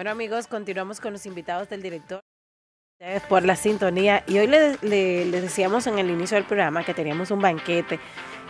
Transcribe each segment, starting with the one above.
Bueno amigos, continuamos con los invitados del director por la sintonía y hoy les, decíamos en el inicio del programa que teníamos un banquete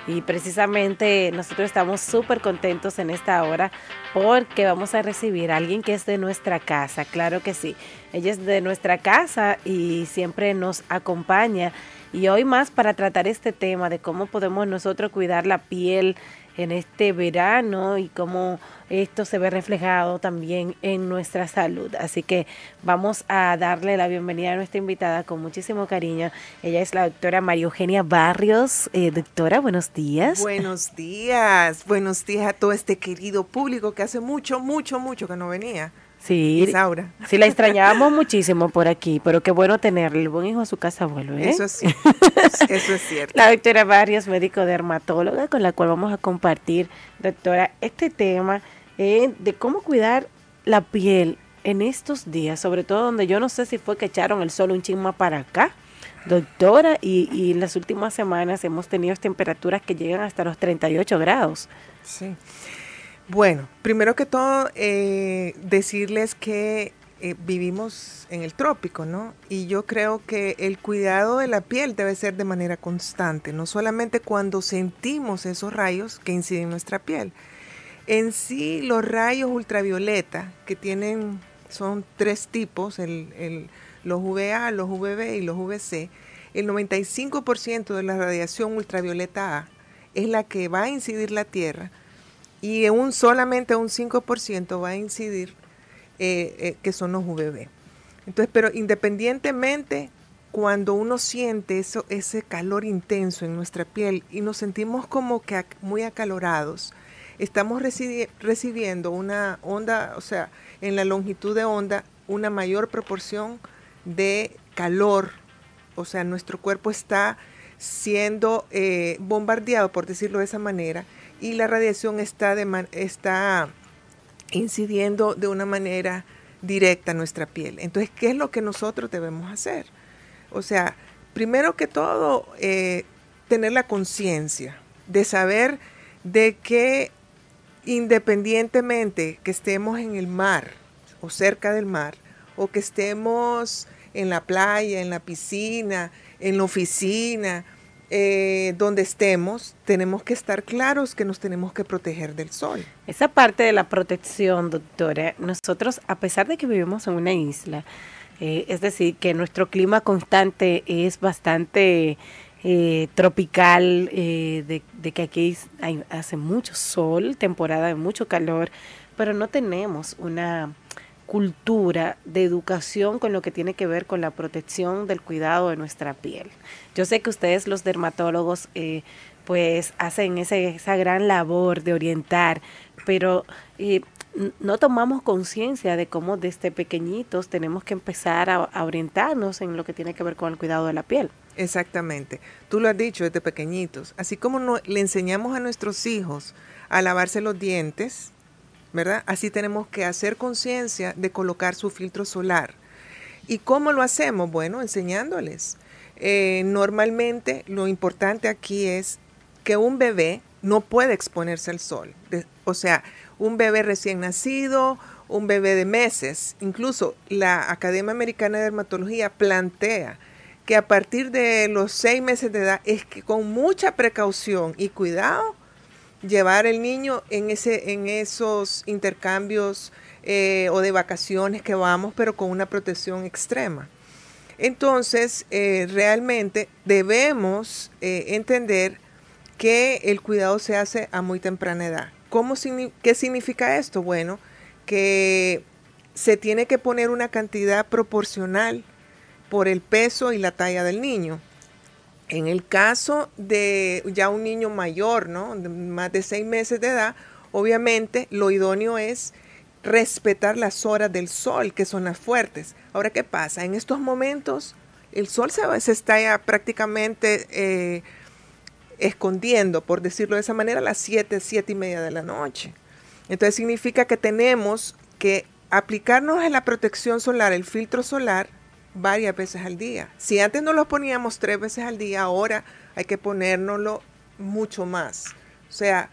y precisamente nosotros estamos súper contentos en esta hora porque vamos a recibir a alguien que es de nuestra casa, claro que sí. Ella es de nuestra casa y siempre nos acompaña. Y hoy más para tratar este tema de cómo podemos nosotros cuidar la piel en este verano y cómo esto se ve reflejado también en nuestra salud. Así que vamos a darle la bienvenida a nuestra invitada con muchísimo cariño. Ella es la doctora María Eugenia Barrios. Eh, doctora, buenos días. Buenos días, buenos días a todo este querido público que hace mucho, mucho, mucho que no venía. Sí, Isaura. sí, la extrañábamos muchísimo por aquí, pero qué bueno tenerle. El buen hijo a su casa vuelve. ¿eh? Eso, es, eso es cierto. la doctora Barrios, médico dermatóloga, con la cual vamos a compartir, doctora, este tema eh, de cómo cuidar la piel en estos días, sobre todo donde yo no sé si fue que echaron el sol un chisma para acá, doctora, y, y en las últimas semanas hemos tenido temperaturas que llegan hasta los 38 grados. Sí. Bueno, primero que todo, eh, decirles que eh, vivimos en el trópico, ¿no? Y yo creo que el cuidado de la piel debe ser de manera constante, no solamente cuando sentimos esos rayos que inciden en nuestra piel. En sí, los rayos ultravioleta, que tienen, son tres tipos, los UVA, los UVB y los UVC, el 95% de la radiación ultravioleta A es la que va a incidir la Tierra y un, solamente un 5% va a incidir eh, eh, que son los UVB. Entonces, pero independientemente, cuando uno siente eso, ese calor intenso en nuestra piel y nos sentimos como que muy acalorados, estamos recibiendo una onda, o sea, en la longitud de onda, una mayor proporción de calor. O sea, nuestro cuerpo está siendo eh, bombardeado, por decirlo de esa manera, y la radiación está, de está incidiendo de una manera directa en nuestra piel. Entonces, ¿qué es lo que nosotros debemos hacer? O sea, primero que todo, eh, tener la conciencia de saber de que independientemente que estemos en el mar o cerca del mar, o que estemos en la playa, en la piscina, en la oficina, eh, donde estemos, tenemos que estar claros que nos tenemos que proteger del sol. Esa parte de la protección, doctora, nosotros, a pesar de que vivimos en una isla, eh, es decir, que nuestro clima constante es bastante eh, tropical, de, que aquí hace mucho sol, temporada de mucho calor, pero no tenemos una cultura, de educación con lo que tiene que ver con la protección del cuidado de nuestra piel. Yo sé que ustedes los dermatólogos eh, pues hacen esa gran labor de orientar, pero eh, no tomamos conciencia de cómo desde pequeñitos tenemos que empezar a, orientarnos en lo que tiene que ver con el cuidado de la piel. Exactamente. Tú lo has dicho desde pequeñitos. Así como no, le enseñamos a nuestros hijos a lavarse los dientes, ¿verdad? Así tenemos que hacer conciencia de colocar su filtro solar. ¿Y cómo lo hacemos? Bueno, enseñándoles. Eh, normalmente lo importante aquí es que un bebé no puede exponerse al sol. o sea, un bebé recién nacido, un bebé de meses, incluso la Academia Americana de Dermatología plantea que a partir de los seis meses de edad es que con mucha precaución y cuidado llevar el niño en, ese, en esos intercambios eh, o de vacaciones que vamos, pero con una protección extrema. Entonces, eh, realmente debemos eh, entender que el cuidado se hace a muy temprana edad. ¿Cómo, ¿Qué significa esto? Bueno, que se tiene que poner una cantidad proporcional por el peso y la talla del niño. En el caso de ya un niño mayor, ¿no? más de seis meses de edad, obviamente lo idóneo es respetar las horas del sol, que son las fuertes. Ahora, ¿qué pasa? En estos momentos el sol se, está ya prácticamente eh, escondiendo, por decirlo de esa manera, a las siete, siete y media de la noche. Entonces significa que tenemos que aplicarnos a la protección solar, el filtro solar, varias veces al día. Si antes no los poníamos tres veces al día, ahora hay que ponérnoslo mucho más. O sea,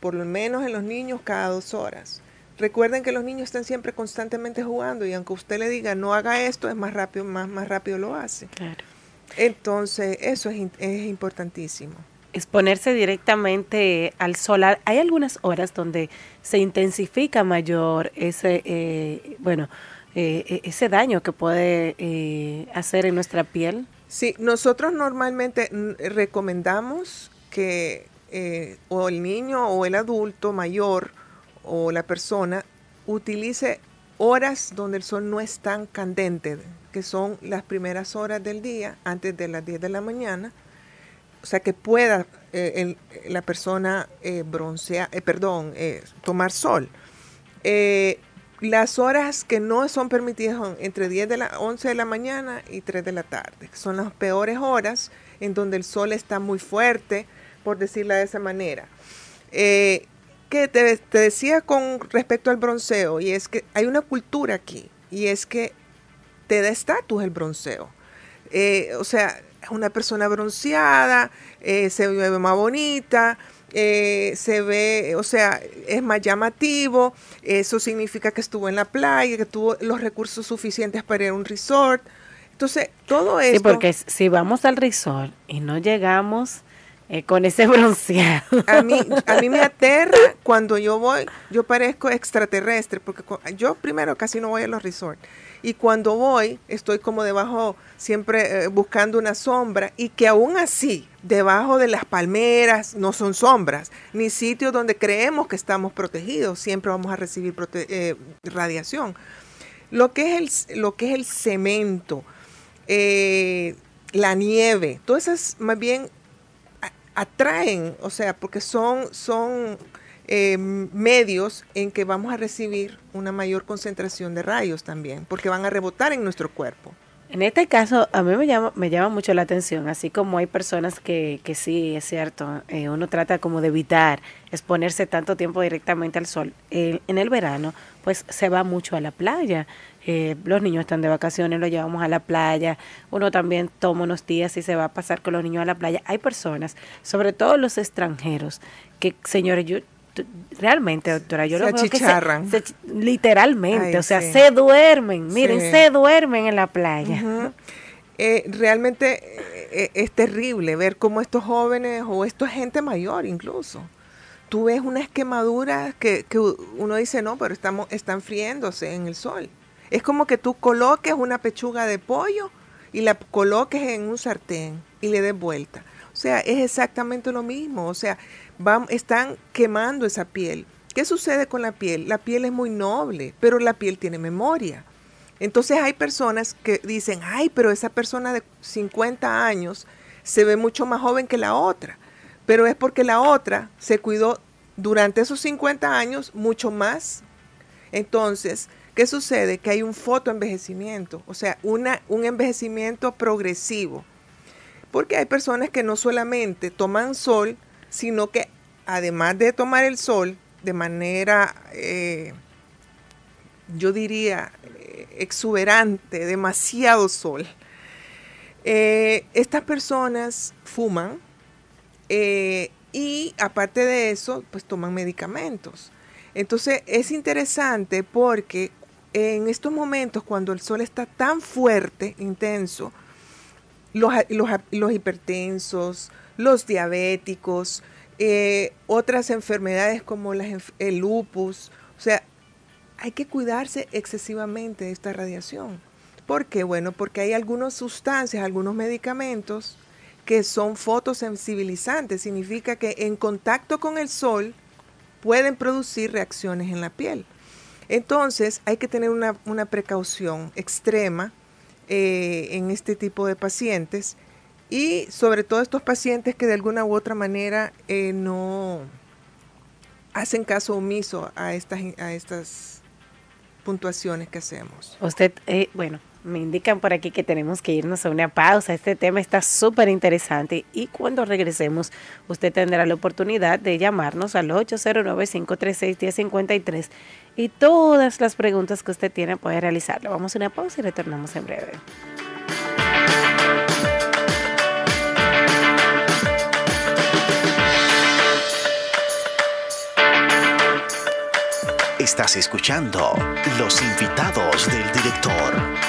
por lo menos en los niños cada dos horas. Recuerden que los niños están siempre constantemente jugando y aunque usted le diga no haga esto, es más rápido, más, más rápido lo hace. Claro. Entonces, eso es, es importantísimo exponerse directamente al sol. Hay algunas horas donde se intensifica mayor ese, eh, bueno, eh, e, ese daño que puede eh, hacer en nuestra piel? Sí, nosotros normalmente recomendamos que eh, o el niño o el adulto mayor o la persona utilice horas donde el sol no es tan candente, que son las primeras horas del día, antes de las 10 de la mañana, o sea que pueda la persona eh, broncear, perdón, tomar sol las horas que no son permitidas son entre 10 de la 11 de la mañana y 3 de la tarde. Que son las peores horas en donde el sol está muy fuerte, por decirla de esa manera. Eh, que te, decía con respecto al bronceo, y es que hay una cultura aquí, y es que te da estatus el bronceo. Eh, o sea, una persona bronceada, eh, se ve más bonita, eh, se ve, o sea, es más llamativo, eso significa que estuvo en la playa, que tuvo los recursos suficientes para ir a un resort. Entonces, todo eso... Sí, porque si vamos al resort y no llegamos eh, con ese bronceado. A mí, me aterra cuando yo voy, yo parezco extraterrestre, porque yo primero casi no voy a los resorts. Y cuando voy, estoy como debajo, siempre eh, buscando una sombra, y que aún así, debajo de las palmeras, no son sombras, ni sitios donde creemos que estamos protegidos, siempre vamos a recibir eh, radiación. Lo que, es el, lo que es el cemento, la nieve, todas esas más bien atraen, o sea, porque son, em, medios en que vamos a recibir una mayor concentración de rayos también, porque van a rebotar en nuestro cuerpo. En este caso, a mí me llama, me llama mucho la atención, así como hay personas que, que sí, es cierto, eh, uno trata como de evitar exponerse tanto tiempo directamente al sol. en el verano, pues se va mucho a la playa. Eh, los niños están de vacaciones, los llevamos a la playa. Uno también toma unos días y se va a pasar con los niños a la playa. Hay personas, sobre todo los extranjeros, que, señores, yo realmente, doctora, yo lo veo que se, literalmente, o sea, se duermen, miren, se duermen en la playa. Eh, realmente eh, eh, es terrible ver cómo estos jóvenes o es gente mayor incluso, tú ves unas quemaduras que, uno dice, no, pero estamos, están friéndose en el sol. Es como que tú coloques una pechuga de pollo y la coloques en un sartén y le des vuelta. O sea, es exactamente lo mismo. O sea, están quemando esa piel. ¿Qué sucede con la piel? La piel es muy noble, pero la piel tiene memoria. Entonces hay personas que dicen, ay, pero esa persona de 50 años se ve mucho más joven que la otra. Pero es porque la otra se cuidó durante esos 50 años mucho más. Entonces, ¿qué sucede? Que hay un fotoenvejecimiento, o sea, una, un envejecimiento progresivo. Porque hay personas que no solamente toman sol, sino que además de tomar el sol de manera, eh, yo diría, eh, exuberante, demasiado sol, eh, estas personas fuman y aparte de eso, pues toman medicamentos. Entonces es interesante porque en estos momentos cuando el sol está tan fuerte, intenso, los, los, hipertensos, los diabéticos, eh, otras enfermedades como el lupus. O sea, hay que cuidarse excesivamente de esta radiación. ¿Por qué? Bueno, porque hay algunas sustancias, algunos medicamentos que son fotosensibilizantes. Significa que en contacto con el sol pueden producir reacciones en la piel. Entonces hay que tener una, una precaución extrema eh, en este tipo de pacientes y sobre todo estos pacientes que de alguna u otra manera eh, no hacen caso omiso a estas, a estas puntuaciones que hacemos. Usted, eh, bueno, me indican por aquí que tenemos que irnos a una pausa. Este tema está súper interesante y cuando regresemos usted tendrá la oportunidad de llamarnos al 809-536-1053 y todas las preguntas que usted tiene puede realizarlo. Vamos a una pausa y retornamos en breve. Estás escuchando Los invitados del director.